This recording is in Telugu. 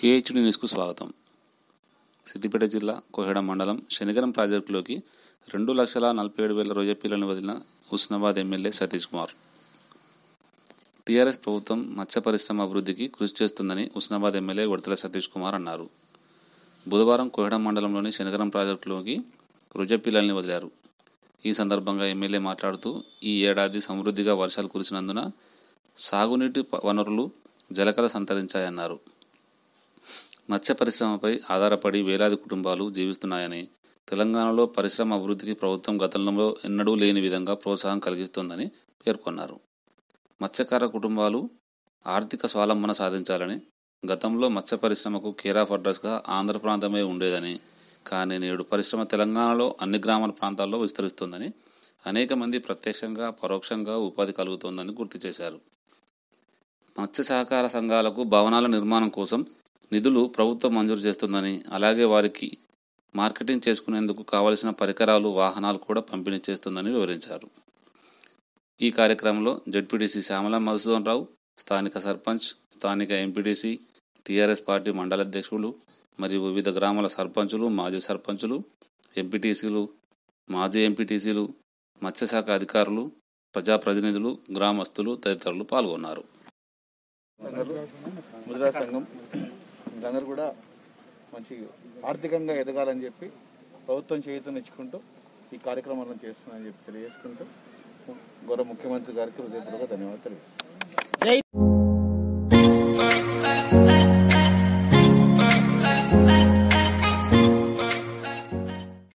కేహెచ్డి న్యూస్కు స్వాగతం సిద్దిపేట జిల్లా కోహెడ మండలం శనిగరం ప్రాజెక్టులోకి రెండు లక్షల నలభై ఏడు వేల పిల్లలను వదిలిన హుస్నాబాద్ ఎమ్మెల్యే సతీష్ కుమార్ టీఆర్ఎస్ ప్రభుత్వం మత్స్య పరిశ్రమ అభివృద్ధికి కృషి చేస్తుందని హుస్నాబాద్ ఎమ్మెల్యే వడతల సతీష్ కుమార్ అన్నారు బుధవారం కోహెడ మండలంలోని శనిగరం ప్రాజెక్టులోకి రుజపిల్లల్ని వదిలారు ఈ సందర్భంగా ఎమ్మెల్యే మాట్లాడుతూ ఈ ఏడాది సమృద్ధిగా వర్షాలు కురిసినందున సాగునీటి వనరులు జలకల సంతరించాయన్నారు మత్స్య పరిశ్రమపై ఆధారపడి వేలాది కుటుంబాలు జీవిస్తున్నాయని తెలంగాణలో పరిశ్రమ అభివృద్ధికి ప్రభుత్వం గతంలో ఎన్నడూ లేని విధంగా ప్రోత్సాహం కలిగిస్తోందని పేర్కొన్నారు మత్స్యకార కుటుంబాలు ఆర్థిక స్వాలంబన సాధించాలని గతంలో మత్స్య పరిశ్రమకు కేరాఫ్ అడ్రస్గా ఆంధ్ర ప్రాంతమే ఉండేదని కానీ నేడు పరిశ్రమ తెలంగాణలో అన్ని గ్రామాల ప్రాంతాల్లో విస్తరిస్తోందని అనేక మంది ప్రత్యక్షంగా పరోక్షంగా ఉపాధి కలుగుతోందని గుర్తు చేశారు మత్స్య సహకార సంఘాలకు భవనాల నిర్మాణం కోసం నిధులు ప్రభుత్వం మంజూరు చేస్తుందని అలాగే వారికి మార్కెటింగ్ చేసుకునేందుకు కావలసిన పరికరాలు వాహనాలు కూడా పంపిణీ చేస్తుందని వివరించారు ఈ కార్యక్రమంలో జడ్పీటీసీ శ్యామల మధుసూదన్ రావు స్థానిక సర్పంచ్ స్థానిక ఎంపీటీసీ టీఆర్ఎస్ పార్టీ మండల అధ్యక్షులు మరియు వివిధ గ్రామాల సర్పంచులు మాజీ సర్పంచులు ఎంపీటీసీలు మాజీ ఎంపీటీసీలు మత్స్యశాఖ అధికారులు ప్రజాప్రతినిధులు గ్రామస్తులు తదితరులు పాల్గొన్నారు మీరందరూ కూడా మంచి ఆర్థికంగా ఎదగాలని చెప్పి ప్రభుత్వం చేయుతనిచ్చుకుంటూ ఈ కార్యక్రమాలను చేస్తున్నాయని చెప్పి తెలియజేసుకుంటూ గౌరవ ముఖ్యమంత్రి గారికి హృదయపూర్వక ధన్యవాదాలు తెలియజేస్తాను